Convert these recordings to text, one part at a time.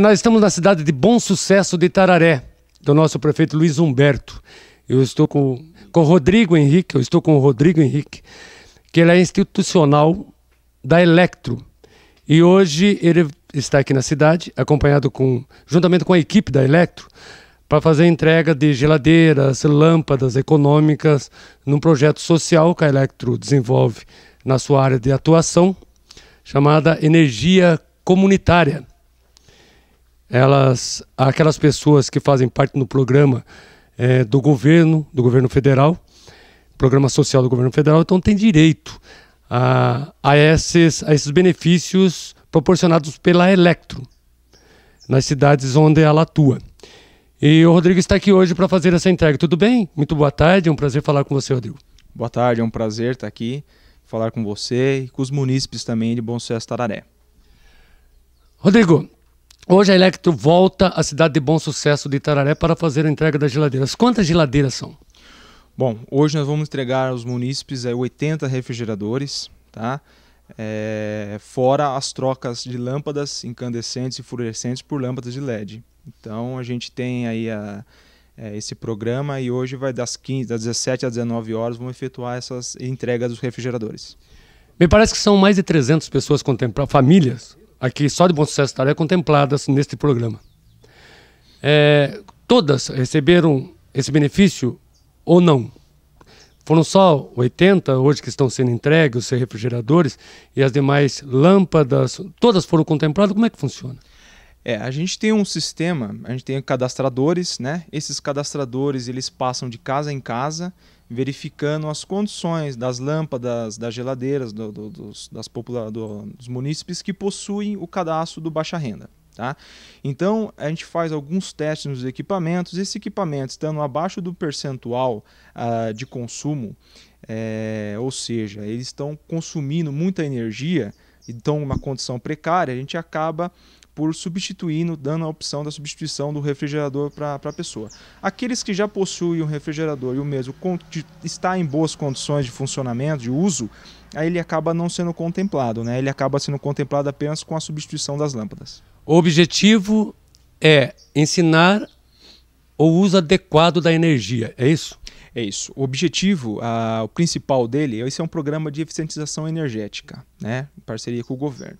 Nós estamos na cidade de Bom Sucesso de Tararé, do nosso prefeito Luiz Humberto. Eu estou com, com o Rodrigo Henrique, eu estou com o Rodrigo Henrique, que ele é institucional da Electro. E hoje ele está aqui na cidade, acompanhado com, juntamente com a equipe da Electro, para fazer entrega de geladeiras, lâmpadas econômicas, num projeto social que a Electro desenvolve na sua área de atuação, chamada Energia Comunitária elas, aquelas pessoas que fazem parte do programa é, do governo, do governo federal, programa social do governo federal, então tem direito a, a, esses, a esses benefícios proporcionados pela Electro, nas cidades onde ela atua. E o Rodrigo está aqui hoje para fazer essa entrega. Tudo bem? Muito boa tarde, é um prazer falar com você, Rodrigo. Boa tarde, é um prazer estar aqui, falar com você e com os munícipes também de Bom Sucesso Tararé. Rodrigo, Hoje a Electro volta à cidade de Bom Sucesso de Itararé para fazer a entrega das geladeiras. Quantas geladeiras são? Bom, hoje nós vamos entregar aos munícipes é, 80 refrigeradores, tá? É, fora as trocas de lâmpadas incandescentes e fluorescentes por lâmpadas de LED. Então a gente tem aí a, é, esse programa e hoje vai das 15, das 17 às 19 horas vamos efetuar essas entregas dos refrigeradores. Me parece que são mais de 300 pessoas contempladas, famílias aqui só de Bom Sucesso estará contempladas assim, neste programa. É, todas receberam esse benefício ou não? Foram só 80 hoje que estão sendo entregues, os refrigeradores e as demais lâmpadas, todas foram contempladas? Como é que funciona? É, a gente tem um sistema, a gente tem cadastradores, né? Esses cadastradores, eles passam de casa em casa verificando as condições das lâmpadas, das geladeiras, do, do, dos, das popula do, dos munícipes que possuem o cadastro do baixa renda. Tá? Então, a gente faz alguns testes nos equipamentos. Esse equipamento estando abaixo do percentual uh, de consumo, é, ou seja, eles estão consumindo muita energia, então uma condição precária, a gente acaba por substituindo, dando a opção da substituição do refrigerador para a pessoa. Aqueles que já possuem um refrigerador e o mesmo está em boas condições de funcionamento, de uso, aí ele acaba não sendo contemplado, né? Ele acaba sendo contemplado apenas com a substituição das lâmpadas. O objetivo é ensinar o uso adequado da energia, é isso? É isso. O objetivo, a, o principal dele, esse é um programa de eficientização energética, né, em parceria com o governo.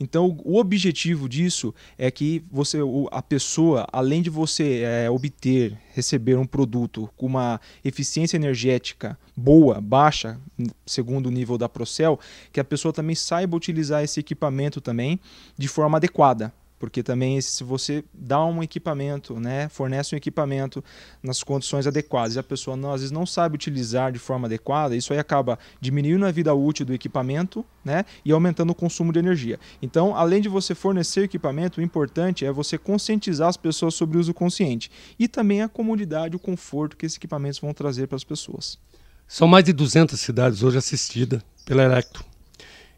Então, o objetivo disso é que você, a pessoa, além de você é, obter, receber um produto com uma eficiência energética boa, baixa, segundo o nível da Procel, que a pessoa também saiba utilizar esse equipamento também de forma adequada. Porque também se você dá um equipamento, né, fornece um equipamento nas condições adequadas e a pessoa não, às vezes não sabe utilizar de forma adequada, isso aí acaba diminuindo a vida útil do equipamento né, e aumentando o consumo de energia. Então, além de você fornecer equipamento, o importante é você conscientizar as pessoas sobre o uso consciente e também a comodidade, o conforto que esses equipamentos vão trazer para as pessoas. São mais de 200 cidades hoje assistidas pela Electro.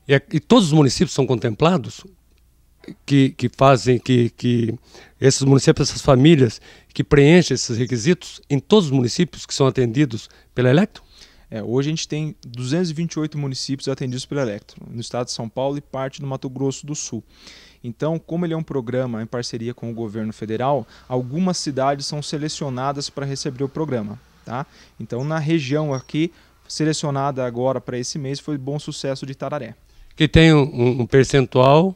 E, e todos os municípios são contemplados que, que fazem que, que esses municípios, essas famílias que preenchem esses requisitos em todos os municípios que são atendidos pela Electro? É, hoje a gente tem 228 municípios atendidos pela Electro, no estado de São Paulo e parte do Mato Grosso do Sul. Então, como ele é um programa em parceria com o governo federal, algumas cidades são selecionadas para receber o programa. Tá? Então, na região aqui, selecionada agora para esse mês, foi Bom Sucesso de Tararé. Que tem um, um percentual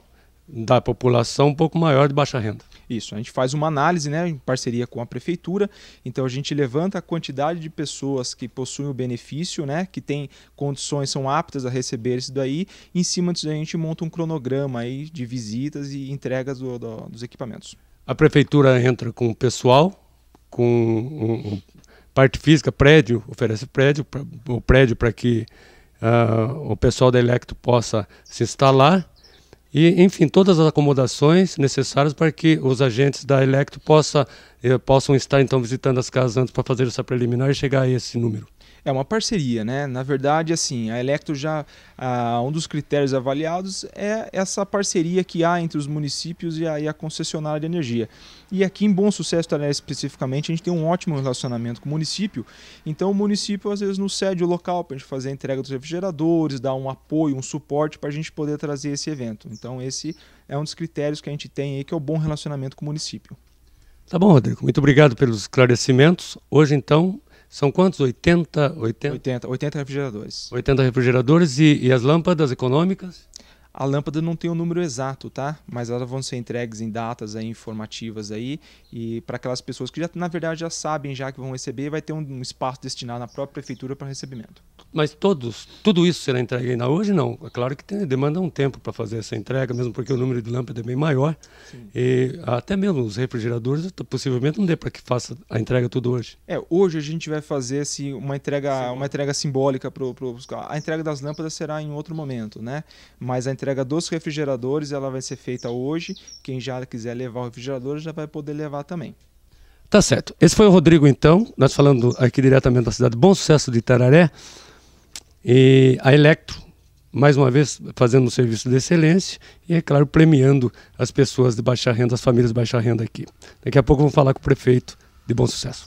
da população um pouco maior de baixa renda. Isso, a gente faz uma análise né, em parceria com a prefeitura, então a gente levanta a quantidade de pessoas que possuem o benefício, né, que têm condições, são aptas a receber isso daí, em cima disso a gente monta um cronograma aí de visitas e entregas do, do, dos equipamentos. A prefeitura entra com o pessoal, com um, um, parte física, prédio, oferece prédio, pra, o prédio para que uh, o pessoal da Electro possa se instalar, e, enfim, todas as acomodações necessárias para que os agentes da Electro possa, eh, possam estar, então, visitando as casas antes para fazer essa preliminar e chegar a esse número. É uma parceria, né? Na verdade, assim, a Electro já. um dos critérios avaliados é essa parceria que há entre os municípios e a, e a concessionária de energia. E aqui em Bom Sucesso, Taré, tá, né, especificamente, a gente tem um ótimo relacionamento com o município. Então, o município às vezes nos cede o local para a gente fazer a entrega dos refrigeradores, dar um apoio, um suporte para a gente poder trazer esse evento. Então, esse é um dos critérios que a gente tem aí, que é o bom relacionamento com o município. Tá bom, Rodrigo. Muito obrigado pelos esclarecimentos. Hoje, então, são quantos? 80, 80? 80, 80 refrigeradores. 80 refrigeradores e, e as lâmpadas econômicas? A lâmpada não tem o um número exato, tá? Mas elas vão ser entregues em datas aí, informativas aí e para aquelas pessoas que já na verdade já sabem já que vão receber, vai ter um, espaço destinado na própria prefeitura para recebimento. Mas todos, tudo isso será entregue ainda hoje? Não. É claro que tem, demanda um tempo para fazer essa entrega, mesmo porque o número de lâmpada é bem maior Sim. e até mesmo os refrigeradores possivelmente não dê para que faça a entrega tudo hoje. É, hoje a gente vai fazer assim, uma entrega, uma entrega simbólica para a entrega das lâmpadas será em outro momento, né? Mas a entrega dos refrigeradores ela vai ser feita hoje. Quem já quiser levar o refrigerador já vai poder levar também. Tá certo. Esse foi o Rodrigo, então. Nós falando aqui diretamente da cidade Bom Sucesso de Itararé. E a Electro, mais uma vez, fazendo um serviço de excelência e, é claro, premiando as pessoas de baixa renda, as famílias de baixa renda aqui. Daqui a pouco vamos falar com o prefeito de Bom Sucesso.